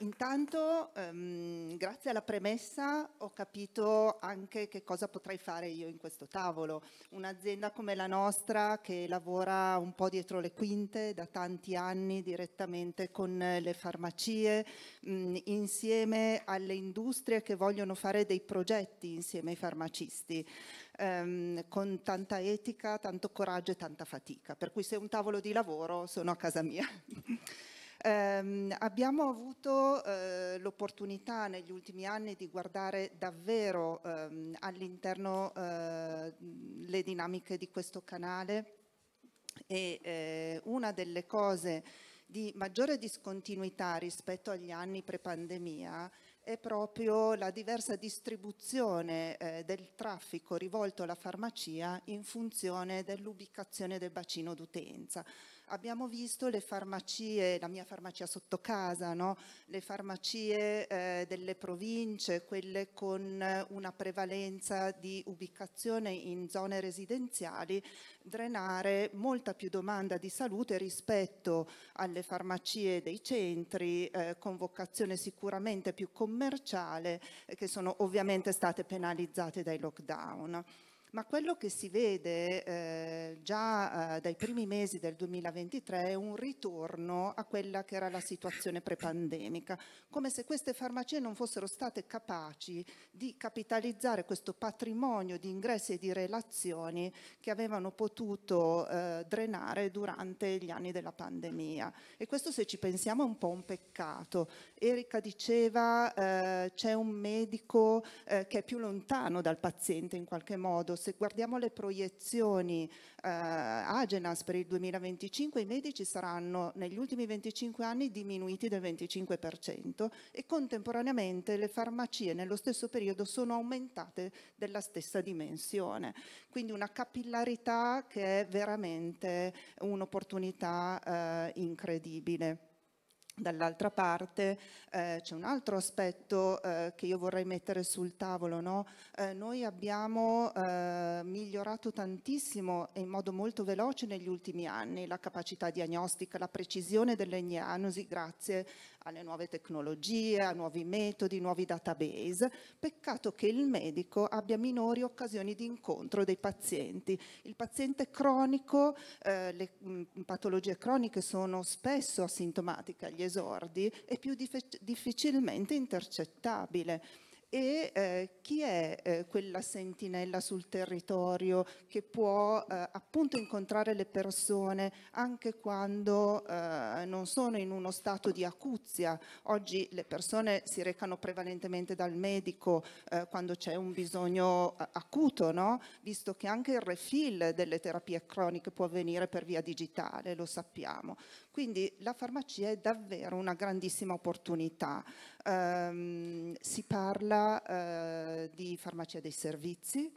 intanto ehm, grazie alla premessa ho capito anche che cosa potrei fare io in questo tavolo. Un'azienda come la nostra che lavora un po' dietro le quinte da tanti anni direttamente con le farmacie, mh, mm, insieme alle industrie che vogliono fare dei progetti insieme ai farmacisti, ehm, con tanta etica, tanto coraggio e tanta fatica. Per cui se è un tavolo di lavoro sono a casa mia. Eh, abbiamo avuto eh, l'opportunità negli ultimi anni di guardare davvero ehm, all'interno eh, le dinamiche di questo canale e eh, una delle cose di maggiore discontinuità rispetto agli anni pre-pandemia è proprio la diversa distribuzione eh, del traffico rivolto alla farmacia in funzione dell'ubicazione del bacino d'utenza abbiamo visto le farmacie, la mia farmacia sotto casa, no? le farmacie eh, delle province, quelle con eh, una prevalenza di ubicazione in zone residenziali, drenare molta più domanda di salute rispetto alle farmacie dei centri, eh, con vocazione sicuramente più commerciale, eh, che sono ovviamente state penalizzate dai lockdown. Ma quello che si vede eh, già eh, dai primi mesi del 2023 è un ritorno a quella che era la situazione prepandemica, come se queste farmacie non fossero state capaci di capitalizzare questo patrimonio di ingressi e di relazioni che avevano potuto eh, drenare durante gli anni della pandemia. E questo se ci pensiamo è un po' un peccato. Erika diceva eh, c'è un medico eh, che è più lontano dal paziente in qualche modo, se guardiamo le proiezioni eh, Agenas per il 2025, i medici saranno negli ultimi 25 anni diminuiti del 25% e contemporaneamente le farmacie nello stesso periodo sono aumentate della stessa dimensione. Quindi una capillarità che è veramente un'opportunità eh, incredibile. Dall'altra parte eh, c'è un altro aspetto eh, che io vorrei mettere sul tavolo. No? Eh, noi abbiamo eh, migliorato tantissimo e in modo molto veloce negli ultimi anni la capacità diagnostica, la precisione delle diagnosi grazie alle nuove tecnologie, a nuovi metodi, nuovi database. Peccato che il medico abbia minori occasioni di incontro dei pazienti. Il paziente cronico, eh, le mh, mm, patologie croniche sono spesso asintomatiche agli esordi è più difficilmente intercettabile e eh, chi è eh, quella sentinella sul territorio che può eh, appunto incontrare le persone anche quando eh, non sono in uno stato di acuzia. Oggi le persone si recano prevalentemente dal medico eh, quando c'è un bisogno eh, acuto, no? visto che anche il refill delle terapie croniche può avvenire per via digitale, lo sappiamo. Quindi la farmacia è davvero una grandissima opportunità. Ehm, si parla eh, di farmacia dei servizi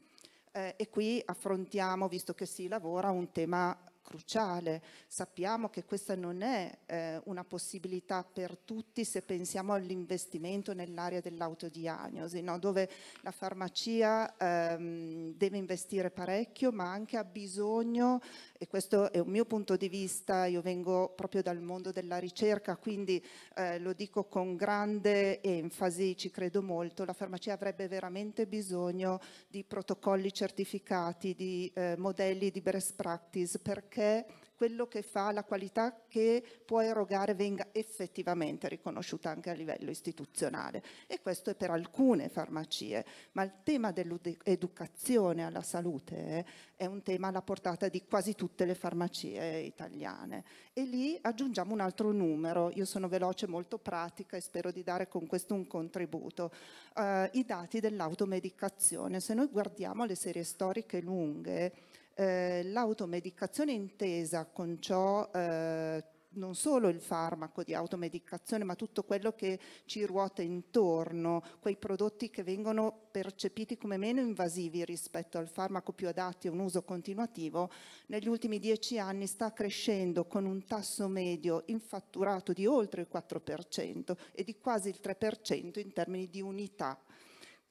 eh, e qui affrontiamo, visto che si lavora, un tema cruciale. Sappiamo che questa non è eh, una possibilità per tutti se pensiamo all'investimento nell'area dell'autodiagnosi, no? dove la farmacia ehm, deve investire parecchio ma anche ha bisogno, e questo è un mio punto di vista, io vengo proprio dal mondo della ricerca, quindi eh, lo dico con grande enfasi, ci credo molto, la farmacia avrebbe veramente bisogno di protocolli certificati, di eh, modelli di best practice per perché quello che fa, la qualità che può erogare venga effettivamente riconosciuta anche a livello istituzionale. E questo è per alcune farmacie, ma il tema dell'educazione alla salute eh, è un tema alla portata di quasi tutte le farmacie italiane. E lì aggiungiamo un altro numero, io sono veloce, molto pratica e spero di dare con questo un contributo, uh, i dati dell'automedicazione. Se noi guardiamo le serie storiche lunghe, eh, l'automedicazione intesa con ciò eh, non solo il farmaco di automedicazione, ma tutto quello che ci ruota intorno, quei prodotti che vengono percepiti come meno invasivi rispetto al farmaco più adatti a un uso continuativo, negli ultimi dieci anni sta crescendo con un tasso medio infatturato di oltre il 4% e di quasi il 3% in termini di unità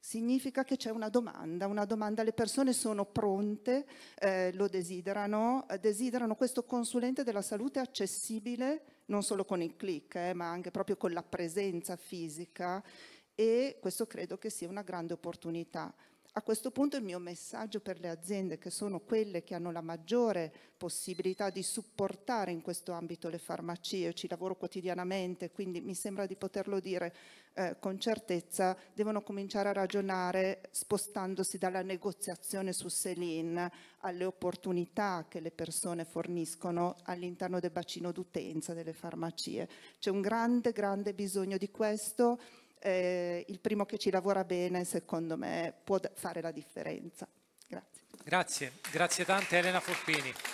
significa che c'è una domanda, una domanda, le persone sono pronte, eh, lo desiderano, eh, desiderano questo consulente della salute accessibile non solo con il click, eh, ma anche proprio con la presenza fisica e questo credo che sia una grande opportunità a questo punto il mio messaggio per le aziende, che sono quelle che hanno la maggiore possibilità di supportare in questo ambito le farmacie, io ci lavoro quotidianamente, quindi mi sembra di poterlo dire eh, con certezza, devono cominciare a ragionare spostandosi dalla negoziazione su Selin alle opportunità che le persone forniscono all'interno del bacino d'utenza delle farmacie. C'è un grande, grande bisogno di questo eh, il primo che ci lavora bene, secondo me, può fare la differenza. Grazie. Grazie, grazie tante Elena Forpini.